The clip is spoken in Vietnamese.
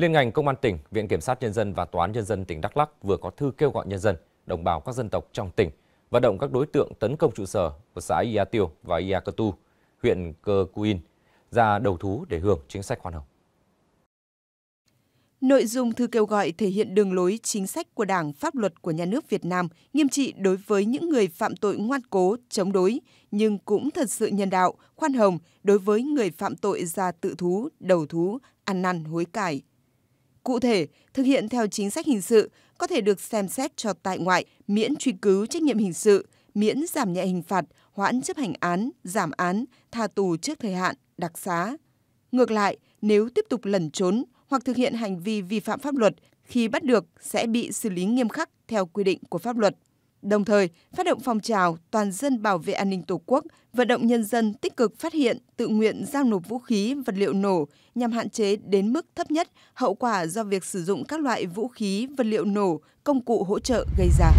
Liên ngành Công an tỉnh, Viện Kiểm sát Nhân dân và Tòa án Nhân dân tỉnh Đắk lắc vừa có thư kêu gọi nhân dân, đồng bào các dân tộc trong tỉnh, vận động các đối tượng tấn công trụ sở của xã Ia Tiêu và Ia Cơ Tu, huyện Cơ Cuin, ra đầu thú để hưởng chính sách khoan hồng. Nội dung thư kêu gọi thể hiện đường lối chính sách của Đảng, pháp luật của nhà nước Việt Nam nghiêm trị đối với những người phạm tội ngoan cố, chống đối, nhưng cũng thật sự nhân đạo, khoan hồng đối với người phạm tội ra tự thú, đầu thú, ăn năn hối cải. Cụ thể, thực hiện theo chính sách hình sự có thể được xem xét cho tại ngoại, miễn truy cứu trách nhiệm hình sự, miễn giảm nhẹ hình phạt, hoãn chấp hành án, giảm án, tha tù trước thời hạn, đặc xá. Ngược lại, nếu tiếp tục lẩn trốn hoặc thực hiện hành vi vi phạm pháp luật, khi bắt được sẽ bị xử lý nghiêm khắc theo quy định của pháp luật. Đồng thời, phát động phong trào toàn dân bảo vệ an ninh Tổ quốc, vận động nhân dân tích cực phát hiện, tự nguyện giao nộp vũ khí, vật liệu nổ nhằm hạn chế đến mức thấp nhất hậu quả do việc sử dụng các loại vũ khí, vật liệu nổ, công cụ hỗ trợ gây ra.